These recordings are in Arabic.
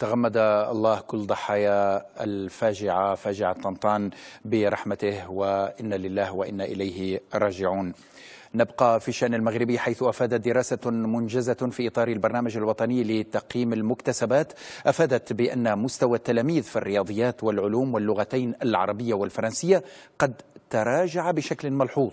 تغمد الله كل ضحايا الفاجعة فاجعة طنطان برحمته وانا لله وإنا إليه راجعون نبقى في شأن المغربي حيث أفادت دراسة منجزة في إطار البرنامج الوطني لتقييم المكتسبات أفادت بأن مستوى التلاميذ في الرياضيات والعلوم واللغتين العربية والفرنسية قد تراجع بشكل ملحوظ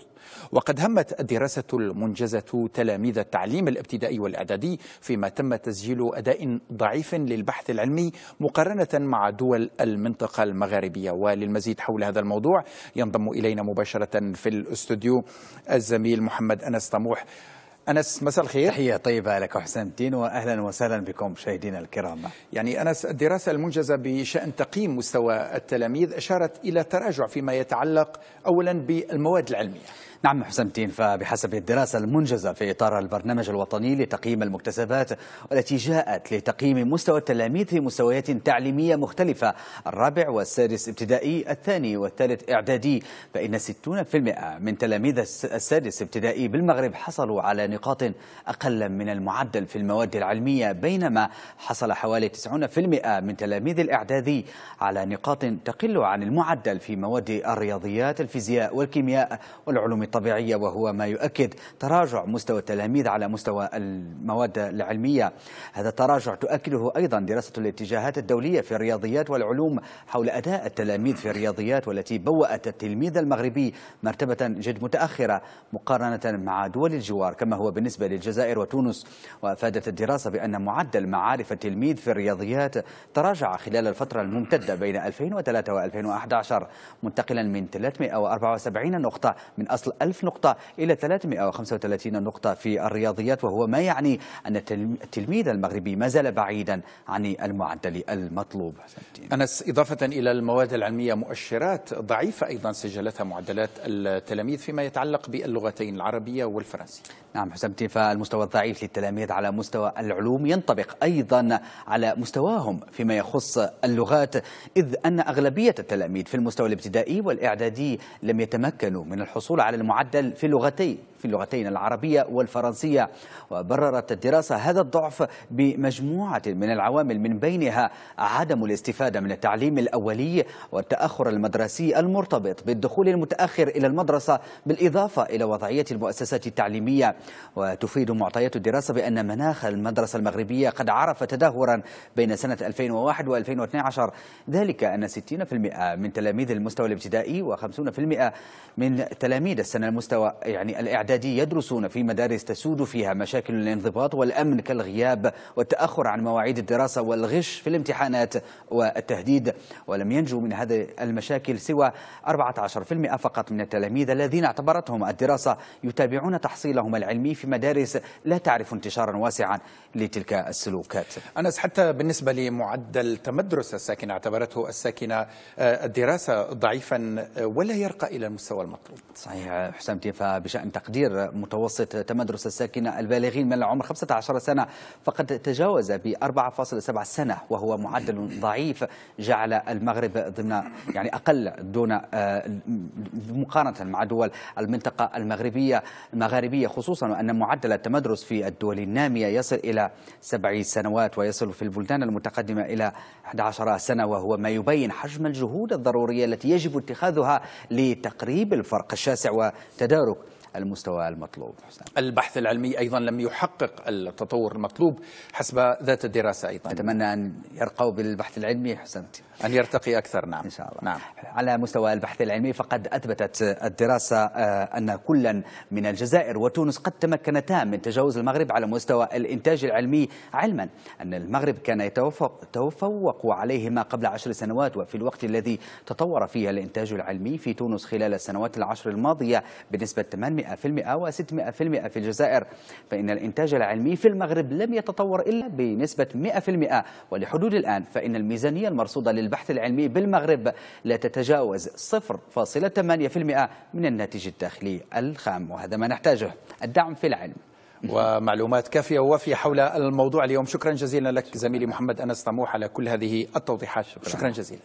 وقد همت الدراسة المنجزة تلاميذ التعليم الابتدائي والإعدادي فيما تم تسجيل أداء ضعيف للبحث العلمي مقارنة مع دول المنطقة المغاربية وللمزيد حول هذا الموضوع ينضم إلينا مباشرة في الاستوديو الزميل محمد أنس طموح أنس مساء الخير تحية طيبة لك وحسام الدين وأهلا وسهلا بكم مشاهدينا الكرام يعني أنس الدراسة المنجزة بشأن تقييم مستوى التلاميذ أشارت إلى تراجع فيما يتعلق أولا بالمواد العلمية نعم حسامتين فبحسب الدراسة المنجزة في إطار البرنامج الوطني لتقييم المكتسبات والتي جاءت لتقييم مستوى التلاميذ في مستويات تعليمية مختلفة الرابع والسادس ابتدائي الثاني والثالث إعدادي فإن 60% من تلاميذ السادس ابتدائي بالمغرب حصلوا على نقاط أقل من المعدل في المواد العلمية بينما حصل حوالي 90% من تلاميذ الإعدادي على نقاط تقل عن المعدل في مواد الرياضيات الفيزياء والكيمياء والعلوم الطبيعية وهو ما يؤكد تراجع مستوى التلاميذ على مستوى المواد العلمية هذا التراجع تؤكده أيضا دراسة الاتجاهات الدولية في الرياضيات والعلوم حول أداء التلاميذ في الرياضيات والتي بوأت التلميذ المغربي مرتبة جد متأخرة مقارنة مع دول الجوار كما هو بالنسبة للجزائر وتونس وأفادت الدراسة بأن معدل معارف التلميذ في الرياضيات تراجع خلال الفترة الممتدة بين 2003 و 2011 منتقلا من 374 نقطة من أصل ألف نقطة إلى 335 نقطة في الرياضيات وهو ما يعني أن التلميذ المغربي ما زال بعيدا عن المعدل المطلوب أنس إضافة إلى المواد العلمية مؤشرات ضعيفة أيضا سجلتها معدلات التلاميذ فيما يتعلق باللغتين العربية والفرنسية نعم حسام تيفا المستوى الضعيف للتلاميذ على مستوى العلوم ينطبق أيضا على مستواهم فيما يخص اللغات إذ أن أغلبية التلاميذ في المستوى الابتدائي والإعدادي لم يتمكنوا من الحصول على المعدل في لغتي في اللغتين العربية والفرنسية وبررت الدراسة هذا الضعف بمجموعة من العوامل من بينها عدم الاستفادة من التعليم الأولي والتأخر المدرسي المرتبط بالدخول المتأخر إلى المدرسة بالإضافة إلى وضعية المؤسسات التعليمية وتفيد معطيات الدراسة بأن مناخ المدرسة المغربية قد عرف تدهورا بين سنة 2001 و 2012 ذلك أن 60% من تلاميذ المستوى الابتدائي و50% من تلاميذ السنة المستوى يعني الإعدادي الإعدادي يدرسون في مدارس تسود فيها مشاكل الانضباط والأمن كالغياب والتأخر عن مواعيد الدراسة والغش في الامتحانات والتهديد ولم ينجو من هذه المشاكل سوى 14% فقط من التلاميذ الذين اعتبرتهم الدراسة يتابعون تحصيلهم العلمي في مدارس لا تعرف انتشارا واسعا لتلك السلوكات أنس حتى بالنسبة لمعدل تمدرس الساكنة اعتبرته الساكنة آه، الدراسة ضعيفا آه، ولا يرقى إلى المستوى المطلوب صحيح حسام بشأن تقديم تقدير متوسط تمدرس الساكنة البالغين من العمر 15 سنة فقد تجاوز ب 4.7 سنة وهو معدل ضعيف جعل المغرب ضمن يعني أقل دون آه، مقارنة مع دول المنطقة المغربية المغاربية خصوصا وأن معدل التمدرس في الدول النامية يصل إلى سبع سنوات ويصل في البلدان المتقدمة إلى 11 سنة وهو ما يبين حجم الجهود الضرورية التي يجب اتخاذها لتقريب الفرق الشاسع وتدارك المستوى المطلوب حسنا. البحث العلمي أيضا لم يحقق التطور المطلوب حسب ذات الدراسة أيضا أتمنى أن يرقوا بالبحث العلمي حسنت أن يرتقي أكثر نعم إن شاء الله نعم. على مستوى البحث العلمي فقد أثبتت الدراسة آه، أن كلا من الجزائر وتونس قد تمكنتا من تجاوز المغرب على مستوى الإنتاج العلمي علما أن المغرب كان يتوفق تفوق عليهما قبل عشر سنوات وفي الوقت الذي تطور فيه الإنتاج العلمي في تونس خلال السنوات العشر الماضية بنسبة 800 500% و600% في الجزائر فإن الإنتاج العلمي في المغرب لم يتطور إلا بنسبة 100% ولحدود الآن فإن الميزانية المرصودة للبحث العلمي بالمغرب لا تتجاوز 0.8% من الناتج الداخلي الخام وهذا ما نحتاجه الدعم في العلم ومعلومات كافية ووافية حول الموضوع اليوم شكرا جزيلا لك زميلي محمد أنس طموح على كل هذه التوضيحات شكرا, شكرا جزيلا